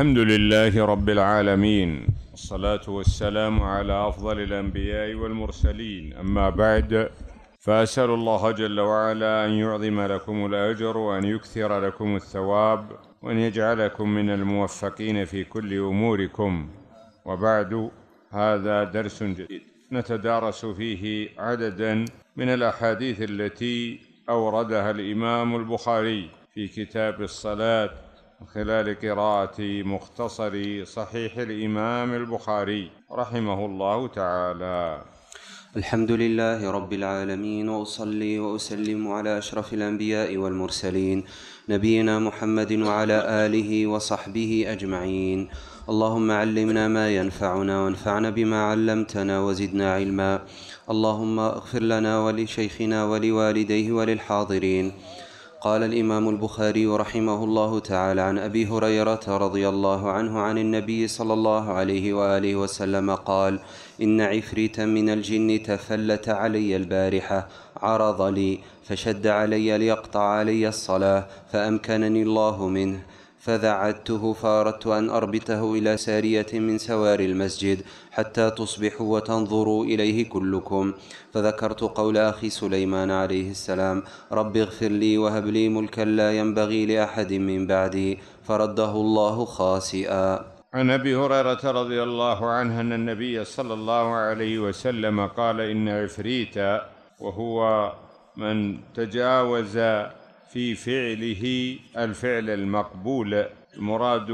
الحمد لله رب العالمين الصلاة والسلام على أفضل الأنبياء والمرسلين أما بعد فأسأل الله جل وعلا أن يعظم لكم الأجر وأن يكثر لكم الثواب وأن يجعلكم من الموفقين في كل أموركم وبعد هذا درس جديد نتدارس فيه عددا من الأحاديث التي أوردها الإمام البخاري في كتاب الصلاة من خلال قراءة مختصر صحيح الإمام البخاري رحمه الله تعالى الحمد لله رب العالمين واصلي واسلم على اشرف الانبياء والمرسلين نبينا محمد وعلى اله وصحبه اجمعين اللهم علمنا ما ينفعنا وانفعنا بما علمتنا وزدنا علما اللهم اغفر لنا ولشيخنا ولوالديه وللحاضرين قال الإمام البخاري رحمه الله تعالى عن أبي هريرة رضي الله عنه عن النبي صلى الله عليه وآله وسلم قال إن عفريتا من الجن تفلت علي البارحة عرض لي فشد علي ليقطع علي الصلاة فأمكنني الله منه فذعدته فأردت أن أربطه إلى سارية من سواري المسجد حتى تصبحوا وتنظروا إليه كلكم فذكرت قول أخي سليمان عليه السلام رب اغفر لي وهب لي ملكا لا ينبغي لأحد من بعدي فرده الله خاسئا عن أبي هريرة رضي الله عنه أن النبي صلى الله عليه وسلم قال إن عفريت وهو من تجاوز في فعله الفعل المقبول المراد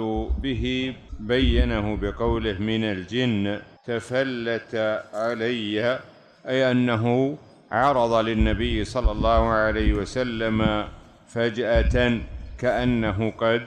به بينه بقوله من الجن تفلت علي أي أنه عرض للنبي صلى الله عليه وسلم فجأة كأنه قد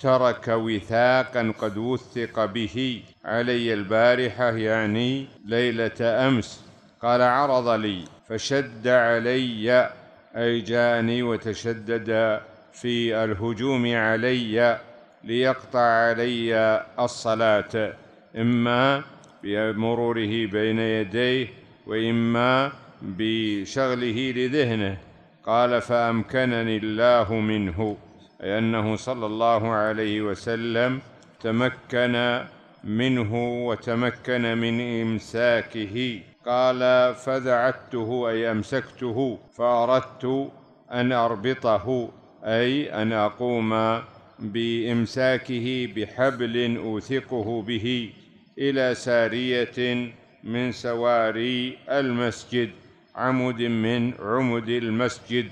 ترك وثاقا قد وثق به علي البارحة يعني ليلة أمس قال عرض لي فشد علي أي جاءني وتشدد في الهجوم علي ليقطع علي الصلاة إما بمروره بين يديه وإما بشغله لذهنه قال فأمكنني الله منه أي أنه صلى الله عليه وسلم تمكن منه وتمكن من إمساكه قال فذعته أي أمسكته فأردت أن أربطه أي أن أقوم بإمساكه بحبل أوثقه به إلى سارية من سواري المسجد عمود من عمود المسجد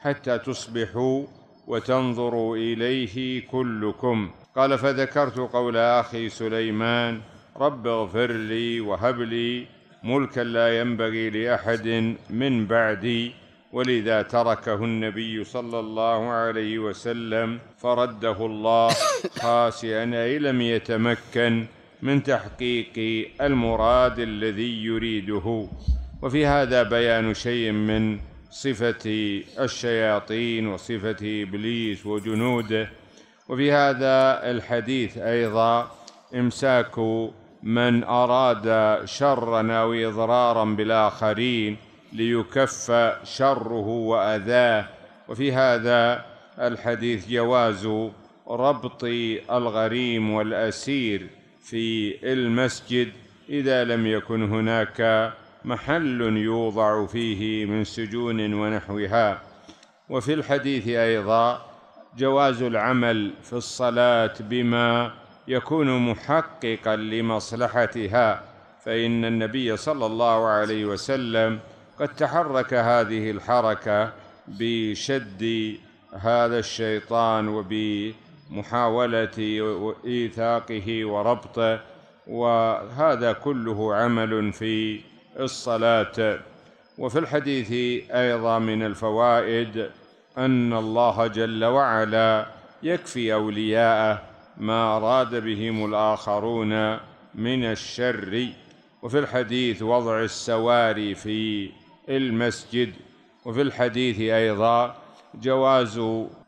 حتى تصبحوا وتنظروا إليه كلكم قال فذكرت قول أخي سليمان رب اغفر لي وهب لي ملكا لا ينبغي لاحد من بعدي ولذا تركه النبي صلى الله عليه وسلم فرده الله خاسئا اي لم يتمكن من تحقيق المراد الذي يريده وفي هذا بيان شيء من صفه الشياطين وصفه ابليس وجنوده وفي هذا الحديث ايضا امساك من اراد شرا او اضرارا بالاخرين ليكف شره واذاه وفي هذا الحديث جواز ربط الغريم والاسير في المسجد اذا لم يكن هناك محل يوضع فيه من سجون ونحوها وفي الحديث ايضا جواز العمل في الصلاه بما يكون محققا لمصلحتها فإن النبي صلى الله عليه وسلم قد تحرك هذه الحركة بشد هذا الشيطان وبمحاولة إيثاقه وربطه وهذا كله عمل في الصلاة وفي الحديث أيضا من الفوائد أن الله جل وعلا يكفي أولياءه ما أراد بهم الآخرون من الشر وفي الحديث وضع السواري في المسجد وفي الحديث أيضا جواز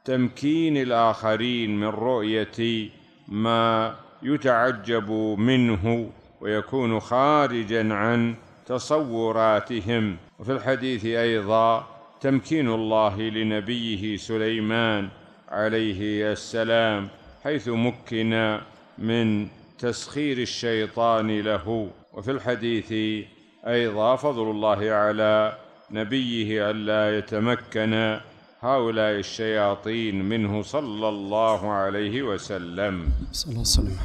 تمكين الآخرين من رؤية ما يتعجب منه ويكون خارجا عن تصوراتهم وفي الحديث أيضا تمكين الله لنبيه سليمان عليه السلام حيث مكن من تسخير الشيطان له وفي الحديث ايضا فضل الله على نبيه الا يتمكن هؤلاء الشياطين منه صلى الله عليه وسلم صلى الله وسلم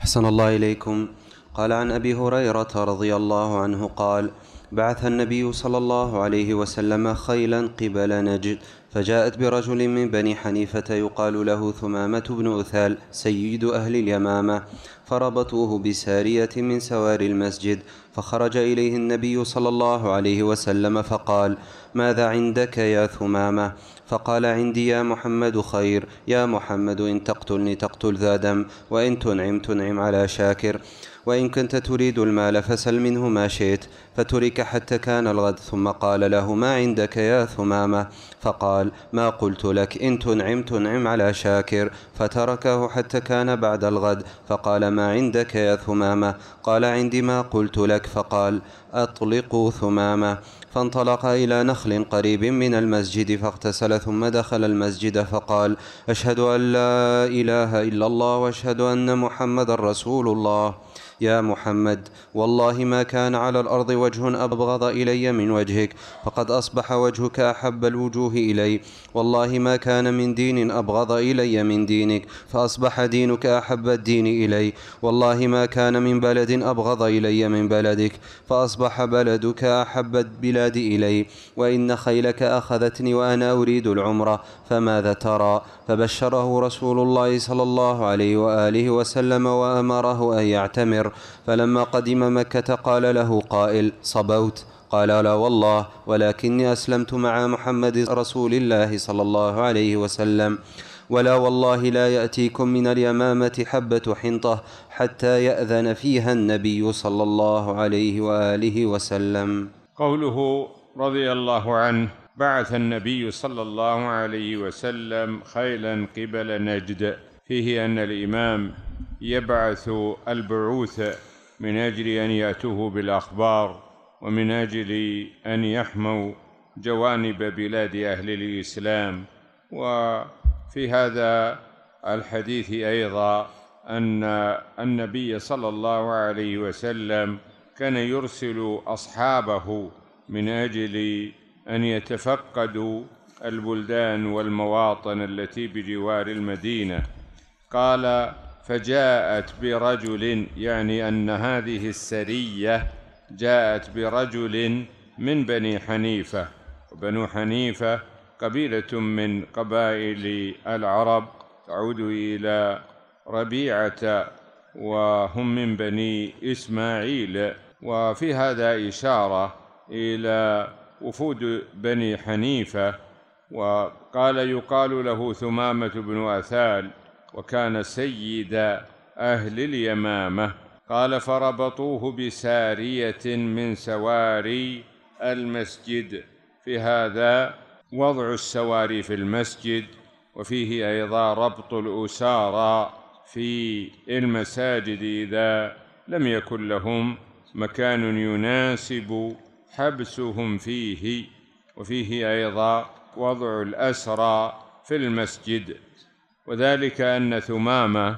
أحسن الله إليكم قال عن أبي هريرة رضي الله عنه قال بعث النبي صلى الله عليه وسلم خيلا قبل نجد فجاءت برجل من بني حنيفة يقال له ثمامة بن أثال سيد أهل اليمامة فربطوه بسارية من سواري المسجد فخرج إليه النبي صلى الله عليه وسلم فقال ماذا عندك يا ثمامة فقال عندي يا محمد خير يا محمد إن تقتلني تقتل ذا دم وإن تنعم تنعم على شاكر وإن كنت تريد المال فسل منه ما شئت فترك حتى كان الغد ثم قال له ما عندك يا ثمامة فقال ما قلت لك إن تنعم تنعم على شاكر فتركه حتى كان بعد الغد فقال ما عندك يا ثمامة قال عندي ما قلت لك فقال أطلقوا ثمامة فانطلق إلى نخل قريب من المسجد فاغتسل ثم دخل المسجد فقال أشهد أن لا إله إلا الله وأشهد أن محمد رسول الله يا محمد والله ما كان على الأرض وجه أبغض إلي من وجهك فقد أصبح وجهك أحب الوجوه إلي والله ما كان من دين أبغض إلي من دينك فأصبح دينك أحب الدين إلي والله ما كان من بلد أبغض إلي من بلدك فأصبح بلدك أحب البلاد إلي وإن خيلك أخذتني وأنا أريد العمرة فماذا ترى فبشره رسول الله صلى الله عليه وآله وسلم وأمره أن يعتمر الحجر فلما قدم مكة قال له قائل صبوت قال لا والله ولكني أسلمت مع محمد رسول الله صلى الله عليه وسلم ولا والله لا يأتيكم من اليمامة حبة حنطة حتى يأذن فيها النبي صلى الله عليه وآله وسلم قوله رضي الله عنه بعث النبي صلى الله عليه وسلم خيلا قبل نجد فيه أن الإمام يبعث البعوث من اجل ان ياتوه بالاخبار ومن اجل ان يحموا جوانب بلاد اهل الاسلام وفي هذا الحديث ايضا ان النبي صلى الله عليه وسلم كان يرسل اصحابه من اجل ان يتفقدوا البلدان والمواطن التي بجوار المدينه قال فجاءت برجل يعني ان هذه السريه جاءت برجل من بني حنيفه وبنو حنيفه قبيله من قبائل العرب تعود الى ربيعه وهم من بني اسماعيل وفي هذا اشاره الى وفود بني حنيفه وقال يقال له ثمامه بن اثال وكان سيد أهل اليمامة قال فربطوه بسارية من سواري المسجد في هذا وضع السواري في المسجد وفيه أيضا ربط الأسارى في المساجد إذا لم يكن لهم مكان يناسب حبسهم فيه وفيه أيضا وضع الأسرى في المسجد وذلك أن ثمامة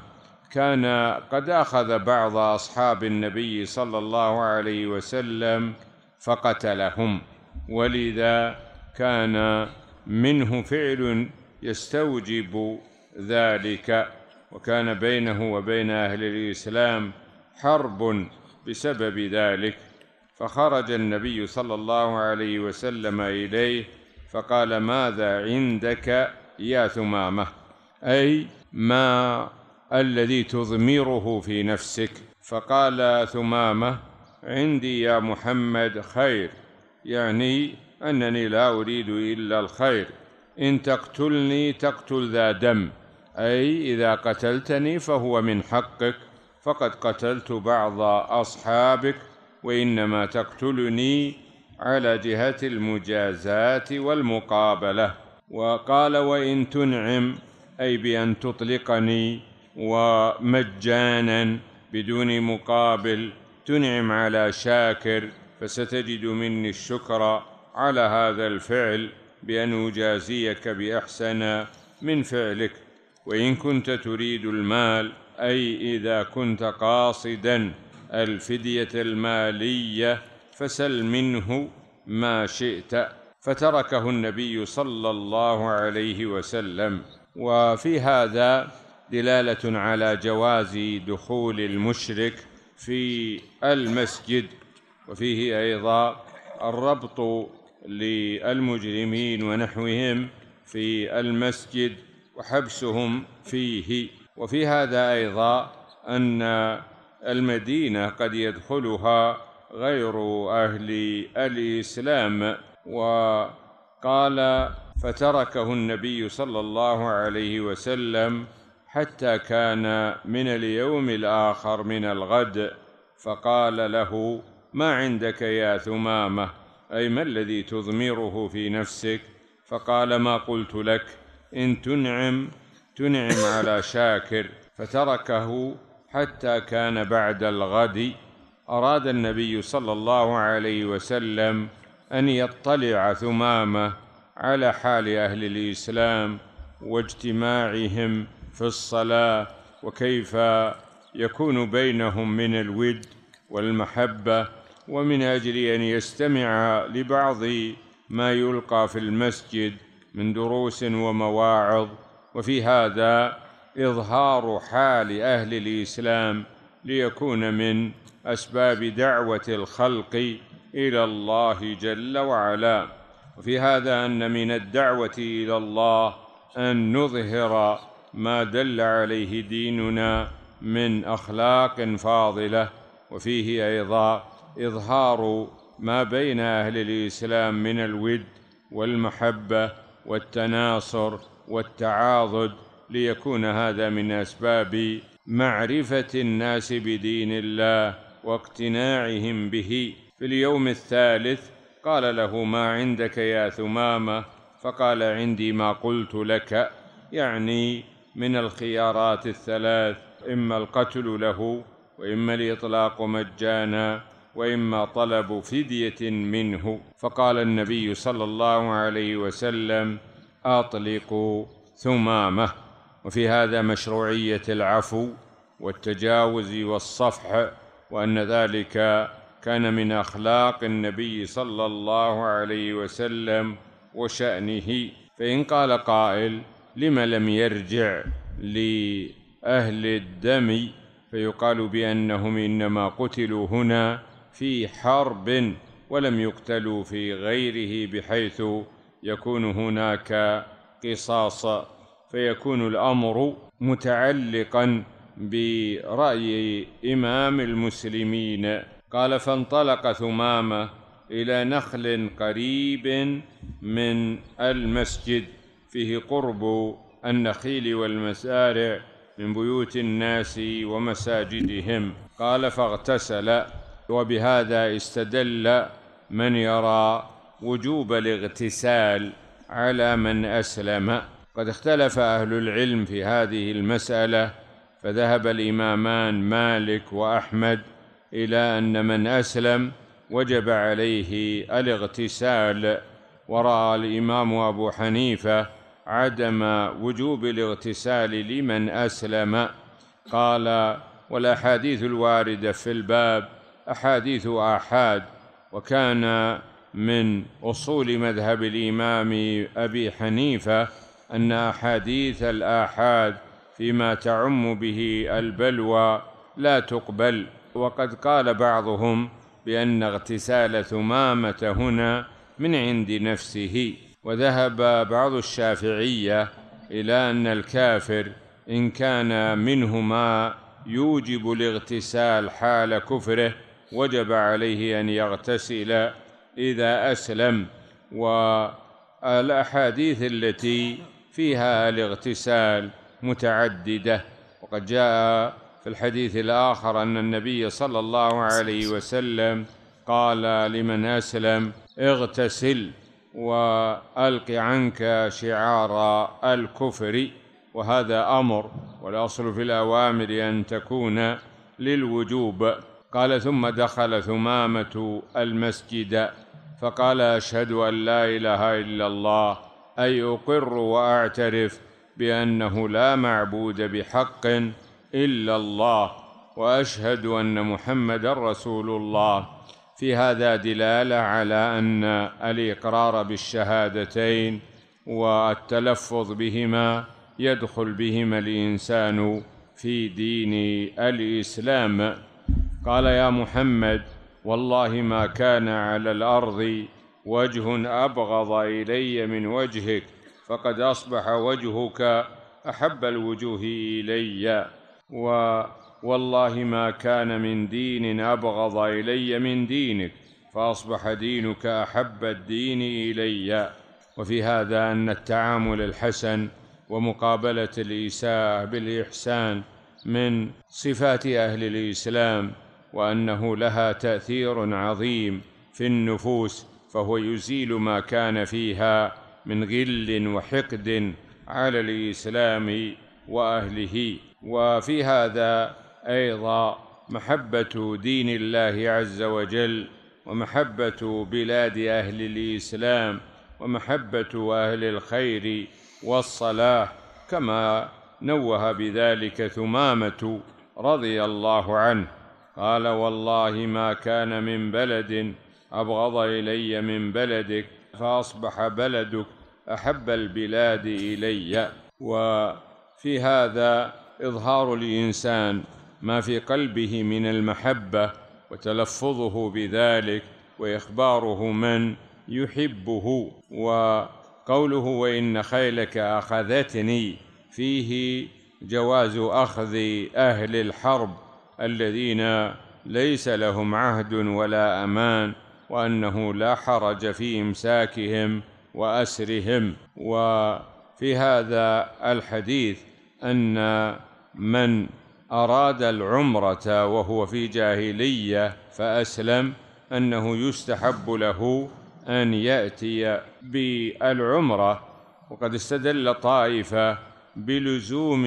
كان قد أخذ بعض أصحاب النبي صلى الله عليه وسلم فقتلهم ولذا كان منه فعل يستوجب ذلك وكان بينه وبين أهل الإسلام حرب بسبب ذلك فخرج النبي صلى الله عليه وسلم إليه فقال ماذا عندك يا ثمامه أي ما الذي تضمره في نفسك فقال ثمامة عندي يا محمد خير يعني أنني لا أريد إلا الخير إن تقتلني تقتل ذا دم أي إذا قتلتني فهو من حقك فقد قتلت بعض أصحابك وإنما تقتلني على جهة المجازاة والمقابلة وقال وإن تنعم اي بان تطلقني ومجانا بدون مقابل تنعم على شاكر فستجد مني الشكر على هذا الفعل بان اجازيك باحسن من فعلك وان كنت تريد المال اي اذا كنت قاصدا الفديه الماليه فسل منه ما شئت فتركه النبي صلى الله عليه وسلم وفي هذا دلاله على جواز دخول المشرك في المسجد وفيه ايضا الربط للمجرمين ونحوهم في المسجد وحبسهم فيه وفي هذا ايضا ان المدينه قد يدخلها غير اهل الاسلام وقال فتركه النبي صلى الله عليه وسلم حتى كان من اليوم الاخر من الغد فقال له ما عندك يا ثمامه اي ما الذي تضمره في نفسك فقال ما قلت لك ان تنعم تنعم على شاكر فتركه حتى كان بعد الغد اراد النبي صلى الله عليه وسلم ان يطلع ثمامه على حال اهل الاسلام واجتماعهم في الصلاه وكيف يكون بينهم من الود والمحبه ومن اجل ان يستمع لبعض ما يلقى في المسجد من دروس ومواعظ وفي هذا اظهار حال اهل الاسلام ليكون من اسباب دعوه الخلق الى الله جل وعلا وفي هذا ان من الدعوه الى الله ان نظهر ما دل عليه ديننا من اخلاق فاضله وفيه ايضا اظهار ما بين اهل الاسلام من الود والمحبه والتناصر والتعاضد ليكون هذا من اسباب معرفه الناس بدين الله واقتناعهم به في اليوم الثالث قال له ما عندك يا ثمامه فقال عندي ما قلت لك يعني من الخيارات الثلاث اما القتل له واما الاطلاق مجانا واما طلب فديه منه فقال النبي صلى الله عليه وسلم اطلقوا ثمامه وفي هذا مشروعيه العفو والتجاوز والصفح وان ذلك كان من اخلاق النبي صلى الله عليه وسلم وشانه فان قال قائل لم لم يرجع لاهل الدم فيقال بانهم انما قتلوا هنا في حرب ولم يقتلوا في غيره بحيث يكون هناك قصاص فيكون الامر متعلقا براي امام المسلمين قال فانطلق ثمامه الى نخل قريب من المسجد فيه قرب النخيل والمزارع من بيوت الناس ومساجدهم قال فاغتسل وبهذا استدل من يرى وجوب الاغتسال على من اسلم قد اختلف اهل العلم في هذه المساله فذهب الامامان مالك واحمد الى ان من اسلم وجب عليه الاغتسال وراى الامام ابو حنيفه عدم وجوب الاغتسال لمن اسلم قال والاحاديث الوارده في الباب احاديث احاد وكان من اصول مذهب الامام ابي حنيفه ان احاديث الاحاد فيما تعم به البلوى لا تقبل وقد قال بعضهم بأن اغتسال ثمامة هنا من عند نفسه وذهب بعض الشافعية إلى أن الكافر إن كان منه ما يوجب الاغتسال حال كفره وجب عليه أن يغتسل إذا أسلم والأحاديث التي فيها الاغتسال متعددة وقد جاء في الحديث الآخر أن النبي صلى الله عليه وسلم قال لمن أسلم اغتسل وألق عنك شعار الكفر وهذا أمر والأصل في الأوامر أن تكون للوجوب قال ثم دخل ثمامة المسجد فقال أشهد أن لا إله إلا الله أي أقر وأعترف بأنه لا معبود بحق الا الله واشهد ان محمدا رسول الله في هذا دلاله على ان الاقرار بالشهادتين والتلفظ بهما يدخل بهما الانسان في دين الاسلام قال يا محمد والله ما كان على الارض وجه ابغض الي من وجهك فقد اصبح وجهك احب الوجوه الي و والله ما كان من دين ابغض الي من دينك فاصبح دينك احب الدين الي وفي هذا ان التعامل الحسن ومقابله الاساءه بالاحسان من صفات اهل الاسلام وانه لها تاثير عظيم في النفوس فهو يزيل ما كان فيها من غل وحقد على الاسلام واهله وفي هذا ايضا محبه دين الله عز وجل ومحبه بلاد اهل الاسلام ومحبه اهل الخير والصلاح كما نوه بذلك ثمامه رضي الله عنه قال والله ما كان من بلد ابغض الي من بلدك فاصبح بلدك احب البلاد الي وفي هذا إظهار الإنسان ما في قلبه من المحبة وتلفظه بذلك وإخباره من يحبه وقوله وإن خيلك أخذتني فيه جواز أخذ أهل الحرب الذين ليس لهم عهد ولا أمان وأنه لا حرج في إمساكهم وأسرهم وفي هذا الحديث أن من أراد العمرة وهو في جاهلية فأسلم أنه يستحب له أن يأتي بالعمرة وقد استدل طائفة بلزوم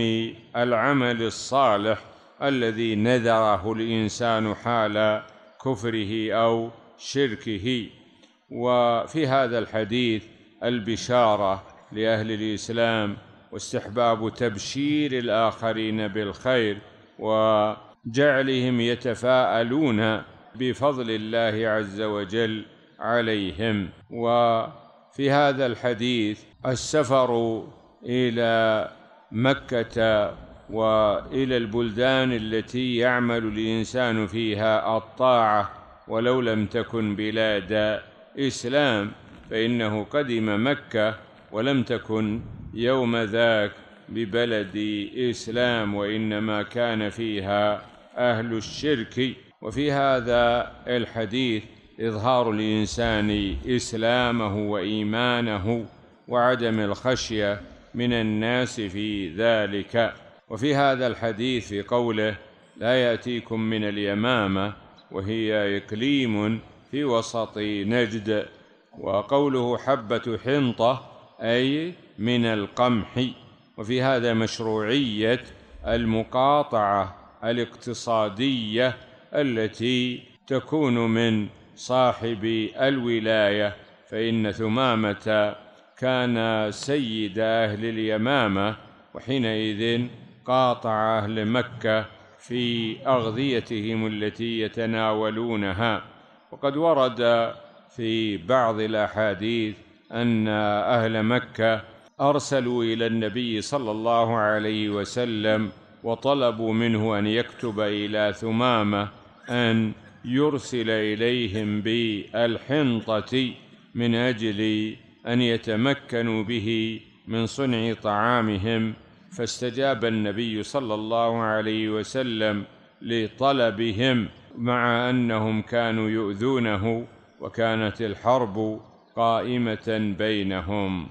العمل الصالح الذي نذره الإنسان حال كفره أو شركه وفي هذا الحديث البشارة لأهل الإسلام واستحباب تبشير الآخرين بالخير وجعلهم يتفاءلون بفضل الله عز وجل عليهم وفي هذا الحديث السفر إلى مكة والى البلدان التي يعمل الانسان فيها الطاعه ولو لم تكن بلاد اسلام فانه قدم مكه ولم تكن يوم ذاك ببلد اسلام وانما كان فيها اهل الشرك وفي هذا الحديث اظهار الانسان اسلامه وايمانه وعدم الخشيه من الناس في ذلك وفي هذا الحديث في قوله لا ياتيكم من اليمامه وهي اقليم في وسط نجد وقوله حبه حنطه اي من القمح وفي هذا مشروعية المقاطعة الاقتصادية التي تكون من صاحب الولاية فإن ثمامة كان سيد أهل اليمامة وحينئذ قاطع أهل مكة في أغذيتهم التي يتناولونها وقد ورد في بعض الأحاديث أن أهل مكة ارسلوا الى النبي صلى الله عليه وسلم وطلبوا منه ان يكتب الى ثمامه ان يرسل اليهم بالحنطه من اجل ان يتمكنوا به من صنع طعامهم فاستجاب النبي صلى الله عليه وسلم لطلبهم مع انهم كانوا يؤذونه وكانت الحرب قائمه بينهم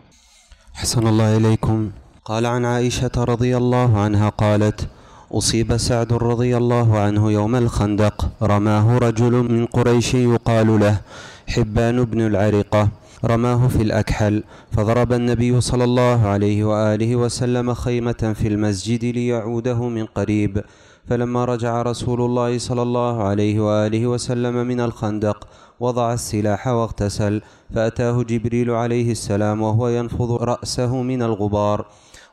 حسن الله إليكم قال عن عائشة رضي الله عنها قالت أصيب سعد رضي الله عنه يوم الخندق رماه رجل من قريش يقال له حبان بن العرقة رماه في الأكحل فضرب النبي صلى الله عليه وآله وسلم خيمة في المسجد ليعوده من قريب فلما رجع رسول الله صلى الله عليه وآله وسلم من الخندق وضع السلاح واغتسل فأتاه جبريل عليه السلام وهو ينفض رأسه من الغبار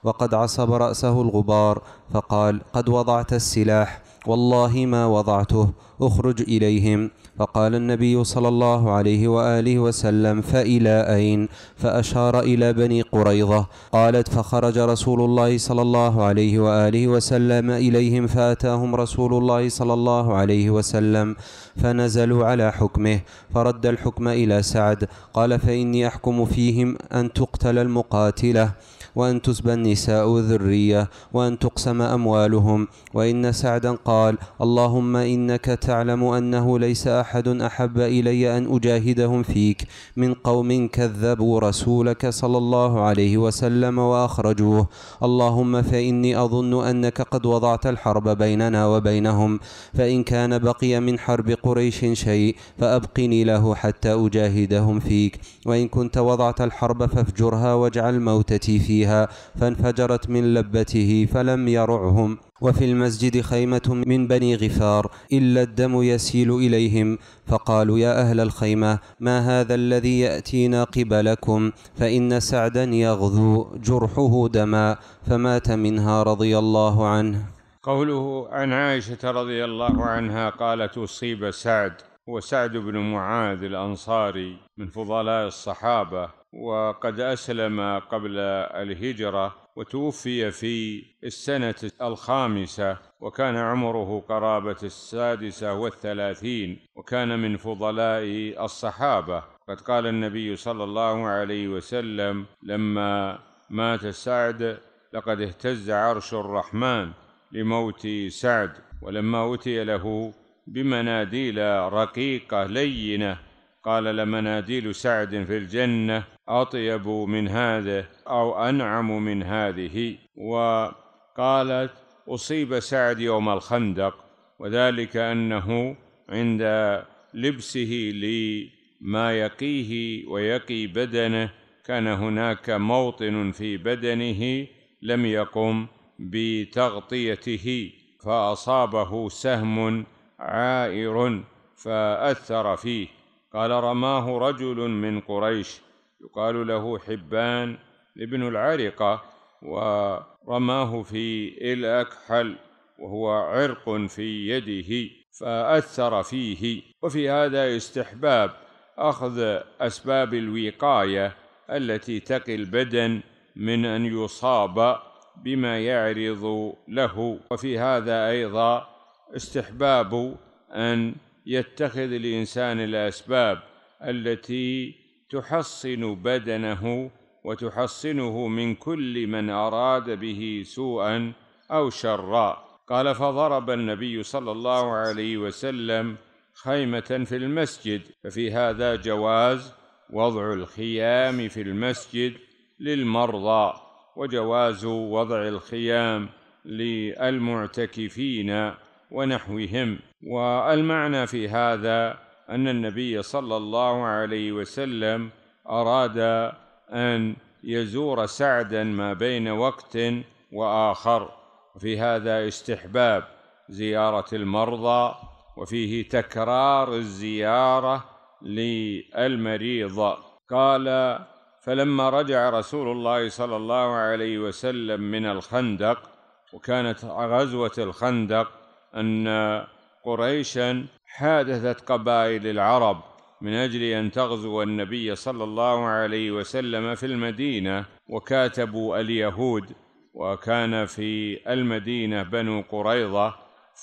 وقد عصب رأسه الغبار فقال قد وضعت السلاح والله ما وضعته اخرج إليهم فقال النبي صلى الله عليه وآله وسلم فإلى أين فأشار إلى بني قريظة قالت فخرج رسول الله صلى الله عليه وآله وسلم إليهم فأتاهم رسول الله صلى الله عليه وسلم فنزلوا على حكمه فرد الحكم إلى سعد قال فإني أحكم فيهم أن تقتل المقاتلة وأن تسبى النساء الذرية وأن تقسم أموالهم وإن سعدا قال اللهم إنك تعلم أنه ليس أحد أحب إلي أن أجاهدهم فيك من قوم كذبوا رسولك صلى الله عليه وسلم وأخرجوه اللهم فإني أظن أنك قد وضعت الحرب بيننا وبينهم فإن كان بقي من حرب قريش شيء فأبقني له حتى أجاهدهم فيك وإن كنت وضعت الحرب فافجرها واجعل موتتي فيها بها فانفجرت من لبته فلم يرعهم وفي المسجد خيمة من بني غفار إلا الدم يسيل إليهم فقالوا يا أهل الخيمة ما هذا الذي يأتينا قبلكم فإن سعدا يغذو جرحه دما فمات منها رضي الله عنه قوله عن عائشة رضي الله عنها قالت أصيب سعد وسعد بن معاذ الأنصاري من فضلاء الصحابة وقد أسلم قبل الهجرة وتوفي في السنة الخامسة وكان عمره قرابة السادسة والثلاثين وكان من فضلاء الصحابة قد قال النبي صلى الله عليه وسلم لما مات سعد لقد اهتز عرش الرحمن لموت سعد ولما أتي له بمناديل رقيقة لينة قال لمناديل سعد في الجنة أطيب من هذا أو أنعم من هذه وقالت أصيب سعد يوم الخندق وذلك أنه عند لبسه لما يقيه ويقي بدنه كان هناك موطن في بدنه لم يقم بتغطيته فأصابه سهم عائر فأثر فيه قال رماه رجل من قريش يقال له حبان ابن العرقة ورماه في الأكحل وهو عرق في يده فأثر فيه وفي هذا استحباب أخذ أسباب الوقاية التي تقي البدن من أن يصاب بما يعرض له وفي هذا أيضا استحباب أن يتخذ الانسان الاسباب التي تحصن بدنه وتحصنه من كل من اراد به سوءا او شرا قال فضرب النبي صلى الله عليه وسلم خيمه في المسجد ففي هذا جواز وضع الخيام في المسجد للمرضى وجواز وضع الخيام للمعتكفين ونحوهم والمعنى في هذا ان النبي صلى الله عليه وسلم اراد ان يزور سعدا ما بين وقت واخر في هذا استحباب زياره المرضى وفيه تكرار الزياره للمريض قال فلما رجع رسول الله صلى الله عليه وسلم من الخندق وكانت غزوه الخندق أن قريشا حادثت قبائل العرب من أجل أن تغزو النبي صلى الله عليه وسلم في المدينة وكاتبوا اليهود وكان في المدينة بنو قريظة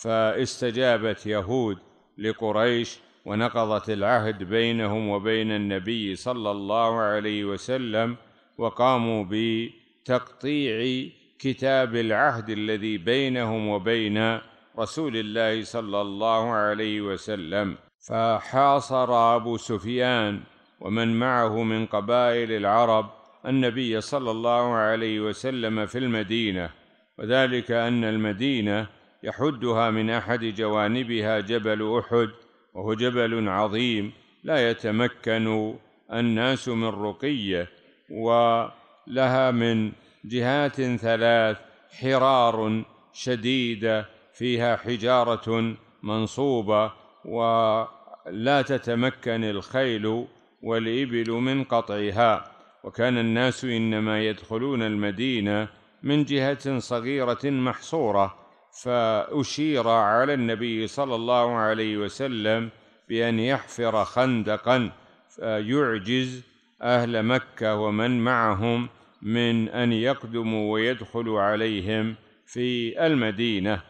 فاستجابت يهود لقريش ونقضت العهد بينهم وبين النبي صلى الله عليه وسلم وقاموا بتقطيع كتاب العهد الذي بينهم وبين رسول الله صلى الله عليه وسلم فحاصر ابو سفيان ومن معه من قبائل العرب النبي صلى الله عليه وسلم في المدينه وذلك ان المدينه يحدها من احد جوانبها جبل احد وهو جبل عظيم لا يتمكن الناس من رقيه ولها من جهات ثلاث حرار شديده فيها حجارة منصوبة ولا تتمكن الخيل والإبل من قطعها وكان الناس إنما يدخلون المدينة من جهة صغيرة محصورة فأشير على النبي صلى الله عليه وسلم بأن يحفر خندقا يعجز أهل مكة ومن معهم من أن يقدموا ويدخلوا عليهم في المدينة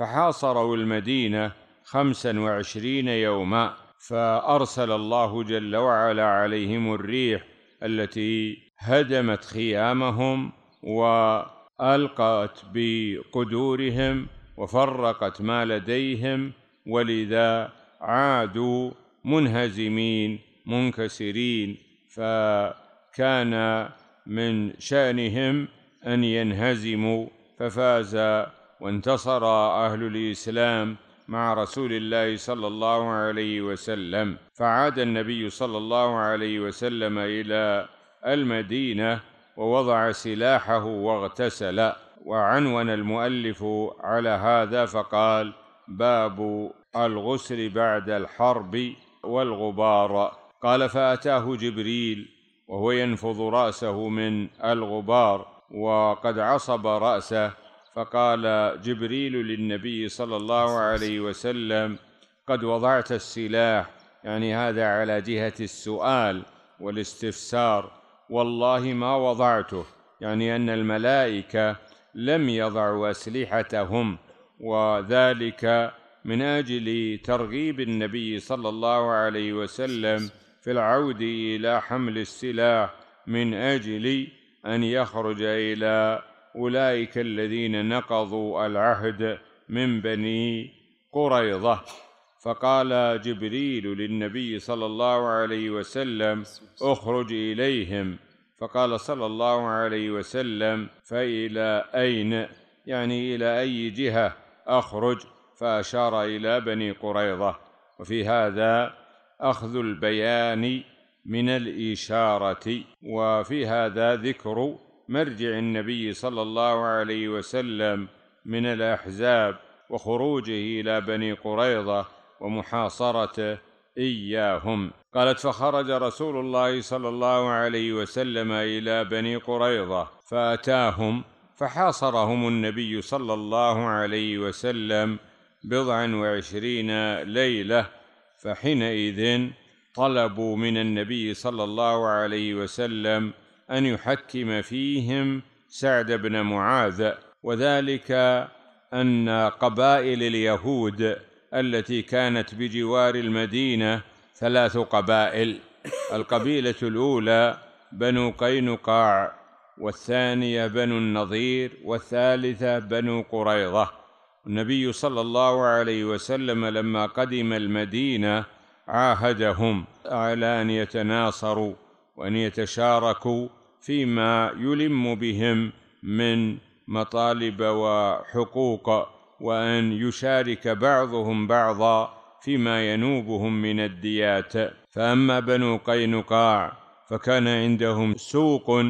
فحاصروا المدينة خمسا وعشرين يوما فأرسل الله جل وعلا عليهم الريح التي هدمت خيامهم وألقت بقدورهم وفرقت ما لديهم ولذا عادوا منهزمين منكسرين فكان من شأنهم أن ينهزموا ففاز وانتصر اهل الاسلام مع رسول الله صلى الله عليه وسلم فعاد النبي صلى الله عليه وسلم الى المدينه ووضع سلاحه واغتسل وعنون المؤلف على هذا فقال باب الغسل بعد الحرب والغبار قال فاتاه جبريل وهو ينفض راسه من الغبار وقد عصب راسه فقال جبريل للنبي صلى الله عليه وسلم قد وضعت السلاح يعني هذا على جهه السؤال والاستفسار والله ما وضعته يعني ان الملائكه لم يضعوا اسلحتهم وذلك من اجل ترغيب النبي صلى الله عليه وسلم في العود الى حمل السلاح من اجل ان يخرج الى اولئك الذين نقضوا العهد من بني قريظه فقال جبريل للنبي صلى الله عليه وسلم اخرج اليهم فقال صلى الله عليه وسلم فإلى أين يعني إلى أي جهة أخرج فأشار إلى بني قريظة وفي هذا أخذ البيان من الإشارة وفي هذا ذكر مرجع النبي صلى الله عليه وسلم من الاحزاب وخروجه الى بني قريظه ومحاصرته اياهم قالت فخرج رسول الله صلى الله عليه وسلم الى بني قريظه فاتاهم فحاصرهم النبي صلى الله عليه وسلم بضعا وعشرين ليله فحينئذ طلبوا من النبي صلى الله عليه وسلم أن يحكم فيهم سعد بن معاذ وذلك أن قبائل اليهود التي كانت بجوار المدينة ثلاث قبائل القبيلة الأولى بنو قينقاع والثانية بنو النظير والثالثة بنو قريظة النبي صلى الله عليه وسلم لما قدم المدينة عاهدهم على أن يتناصروا وأن يتشاركوا فيما يلم بهم من مطالب وحقوق وان يشارك بعضهم بعضا فيما ينوبهم من الديات فاما بنو قينقاع فكان عندهم سوق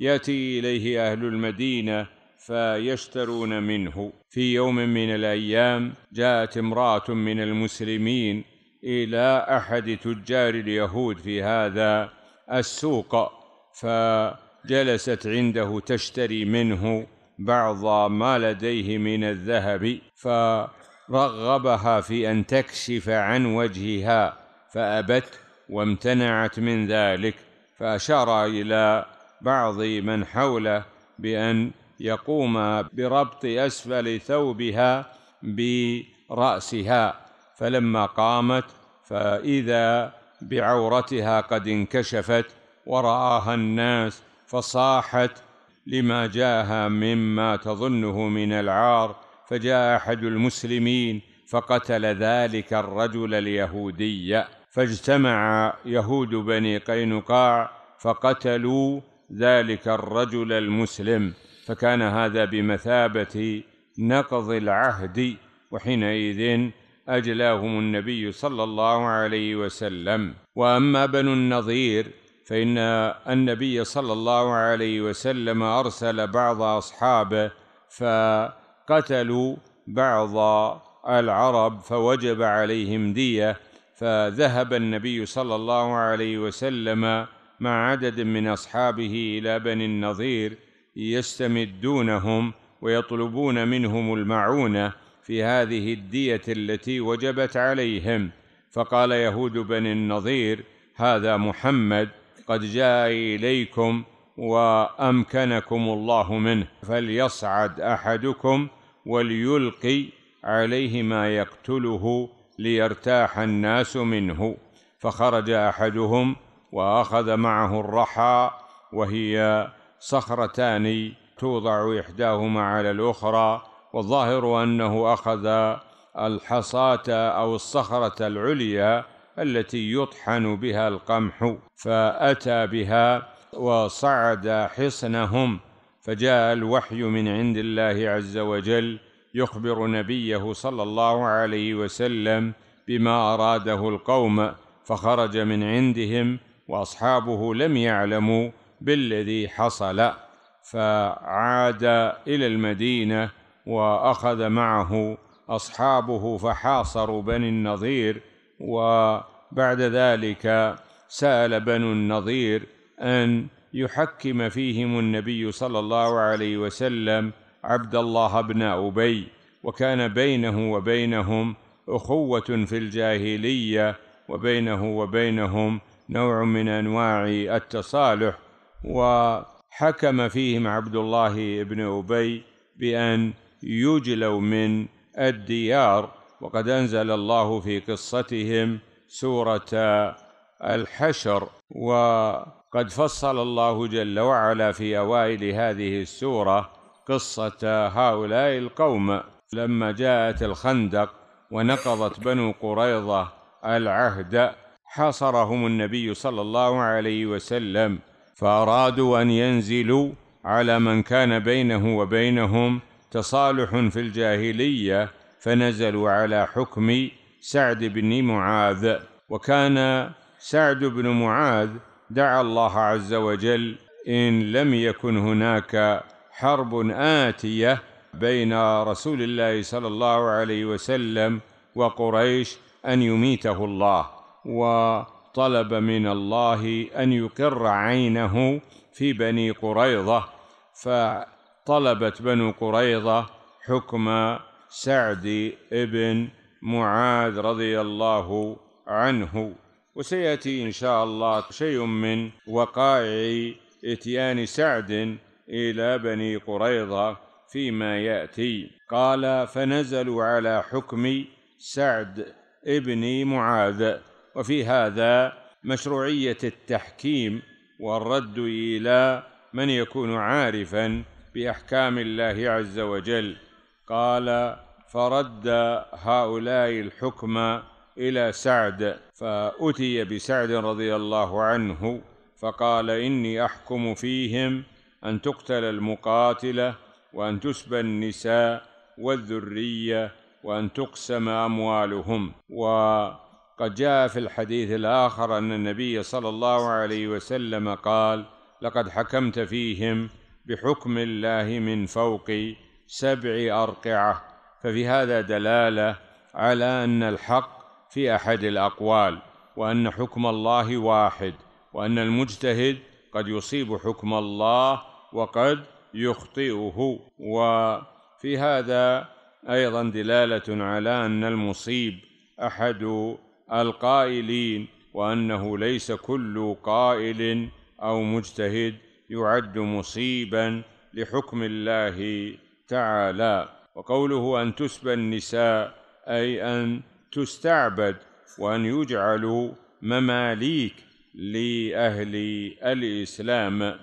ياتي اليه اهل المدينه فيشترون منه في يوم من الايام جاءت امراه من المسلمين الى احد تجار اليهود في هذا السوق فجلست عنده تشتري منه بعض ما لديه من الذهب فرغبها في ان تكشف عن وجهها فابت وامتنعت من ذلك فاشار الى بعض من حوله بان يقوم بربط اسفل ثوبها براسها فلما قامت فاذا بعورتها قد انكشفت ورآها الناس فصاحت لما جاءها مما تظنه من العار فجاء أحد المسلمين فقتل ذلك الرجل اليهودي فاجتمع يهود بني قينقاع فقتلوا ذلك الرجل المسلم فكان هذا بمثابة نقض العهد وحينئذ أجلاهم النبي صلى الله عليه وسلم وأما بنو النظير فإن النبي صلى الله عليه وسلم أرسل بعض أصحابه فقتلوا بعض العرب فوجب عليهم دية فذهب النبي صلى الله عليه وسلم مع عدد من أصحابه إلى بني النظير يستمدونهم ويطلبون منهم المعونة في هذه الدية التي وجبت عليهم فقال يهود بني النظير هذا محمد قد جاء إليكم وأمكنكم الله منه فليصعد أحدكم وليلقي عليه ما يقتله ليرتاح الناس منه فخرج أحدهم وأخذ معه الرحى وهي صخرتان توضع إحداهما على الأخرى والظاهر أنه أخذ الحصاة أو الصخرة العليا التي يطحن بها القمح فأتى بها وصعد حصنهم فجاء الوحي من عند الله عز وجل يخبر نبيه صلى الله عليه وسلم بما أراده القوم فخرج من عندهم وأصحابه لم يعلموا بالذي حصل فعاد إلى المدينة وأخذ معه أصحابه فحاصروا بني النظير وبعد ذلك سأل بنو النظير أن يحكم فيهم النبي صلى الله عليه وسلم عبد الله بن أبي وكان بينه وبينهم أخوة في الجاهلية وبينه وبينهم نوع من أنواع التصالح وحكم فيهم عبد الله بن أبي بأن يجلوا من الديار وقد أنزل الله في قصتهم سورة الحشر وقد فصل الله جل وعلا في أوائل هذه السورة قصة هؤلاء القوم لما جاءت الخندق ونقضت بنو قريظة العهد حاصرهم النبي صلى الله عليه وسلم فأرادوا أن ينزلوا على من كان بينه وبينهم تصالح في الجاهليه فنزلوا على حكم سعد بن معاذ وكان سعد بن معاذ دعا الله عز وجل ان لم يكن هناك حرب اتيه بين رسول الله صلى الله عليه وسلم وقريش ان يميته الله وطلب من الله ان يقر عينه في بني قريظه فطلبت بنو قريظه حكم سعد بن معاذ رضي الله عنه وسياتي ان شاء الله شيء من وقائع اتيان سعد الى بني قريظه فيما ياتي قال فنزلوا على حكم سعد ابن معاذ وفي هذا مشروعيه التحكيم والرد الى من يكون عارفا باحكام الله عز وجل قال فرد هؤلاء الحكم الى سعد فاتي بسعد رضي الله عنه فقال اني احكم فيهم ان تقتل المقاتله وان تسبى النساء والذريه وان تقسم اموالهم وقد جاء في الحديث الاخر ان النبي صلى الله عليه وسلم قال لقد حكمت فيهم بحكم الله من فوق سبع ارقعه ففي هذا دلاله على ان الحق في احد الاقوال وان حكم الله واحد وان المجتهد قد يصيب حكم الله وقد يخطئه وفي هذا ايضا دلاله على ان المصيب احد القائلين وانه ليس كل قائل او مجتهد يعد مصيبا لحكم الله تعالى وقوله أن تسبى النساء أي أن تستعبد وأن يجعلوا مماليك لأهل الإسلام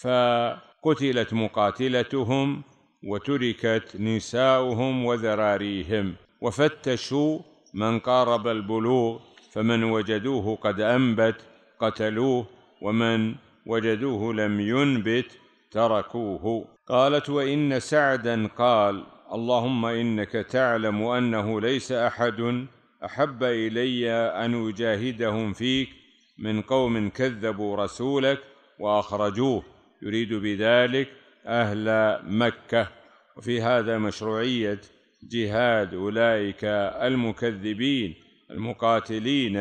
فقتلت مقاتلتهم وتركت نساؤهم وذراريهم وفتشوا من قارب البلوغ فمن وجدوه قد أنبت قتلوه ومن وجدوه لم ينبت تركوه قالت وإن سعدا قال اللهم انك تعلم انه ليس احد احب الي ان اجاهدهم فيك من قوم كذبوا رسولك واخرجوه يريد بذلك اهل مكه وفي هذا مشروعيه جهاد اولئك المكذبين المقاتلين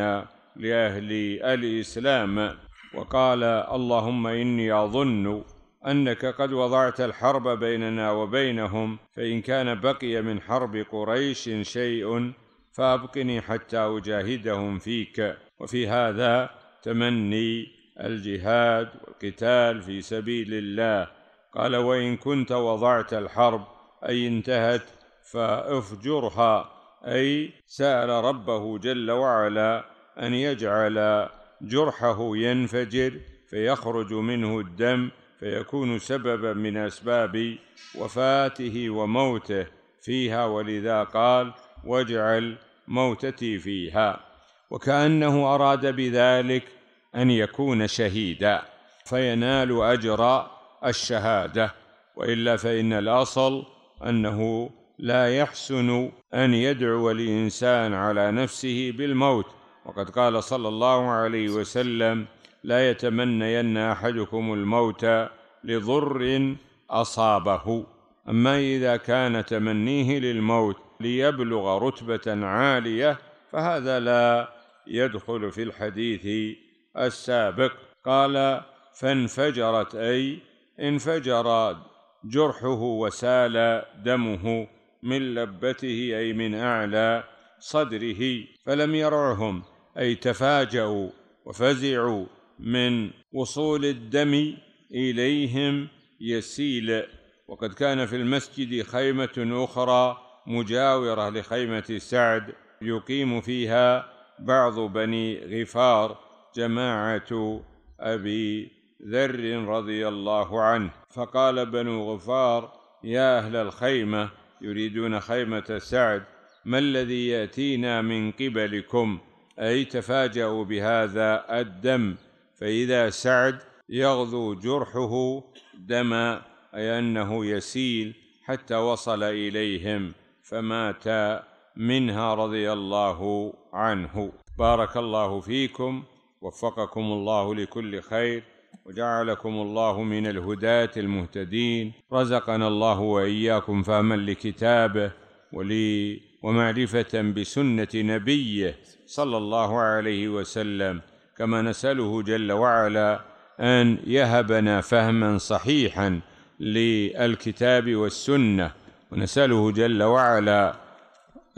لاهل الاسلام وقال اللهم اني اظن انك قد وضعت الحرب بيننا وبينهم فان كان بقي من حرب قريش شيء فابقني حتى اجاهدهم فيك وفي هذا تمني الجهاد والقتال في سبيل الله قال وان كنت وضعت الحرب اي انتهت فافجرها اي سال ربه جل وعلا ان يجعل جرحه ينفجر فيخرج منه الدم فيكون سببا من اسباب وفاته وموته فيها ولذا قال واجعل موتتي فيها وكانه اراد بذلك ان يكون شهيدا فينال اجر الشهاده والا فان الاصل انه لا يحسن ان يدعو الانسان على نفسه بالموت وقد قال صلى الله عليه وسلم لا يتمنين احدكم الموت لضر اصابه اما اذا كان تمنيه للموت ليبلغ رتبه عاليه فهذا لا يدخل في الحديث السابق قال فانفجرت اي انفجر جرحه وسال دمه من لبته اي من اعلى صدره فلم يرعهم اي تفاجأوا وفزعوا من وصول الدم اليهم يسيل وقد كان في المسجد خيمه اخرى مجاوره لخيمه سعد يقيم فيها بعض بني غفار جماعه ابي ذر رضي الله عنه فقال بنو غفار يا اهل الخيمه يريدون خيمه سعد ما الذي ياتينا من قبلكم اي تفاجاوا بهذا الدم فإذا سعد يغدو جرحه دما أي أنه يسيل حتى وصل إليهم فمات منها رضي الله عنه بارك الله فيكم وفقكم الله لكل خير وجعلكم الله من الهداة المهتدين رزقنا الله وإياكم فهما لكتابه ولي ومعرفة بسنة نبيه صلى الله عليه وسلم كما نسأله جل وعلا أن يهبنا فهما صحيحا للكتاب والسنة ونسأله جل وعلا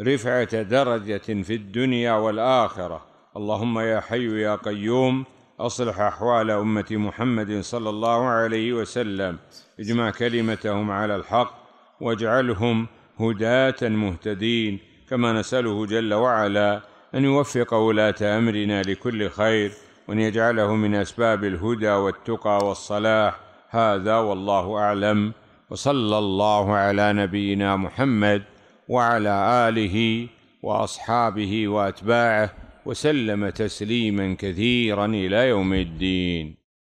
رفعة درجة في الدنيا والآخرة اللهم يا حي يا قيوم أصلح أحوال أمة محمد صلى الله عليه وسلم اجمع كلمتهم على الحق واجعلهم هداة مهتدين كما نسأله جل وعلا أن يوفق ولاة أمرنا لكل خير وأن يجعله من أسباب الهدى والتقى والصلاح هذا والله أعلم وصلى الله على نبينا محمد وعلى آله وأصحابه وأتباعه وسلم تسليما كثيرا إلى يوم الدين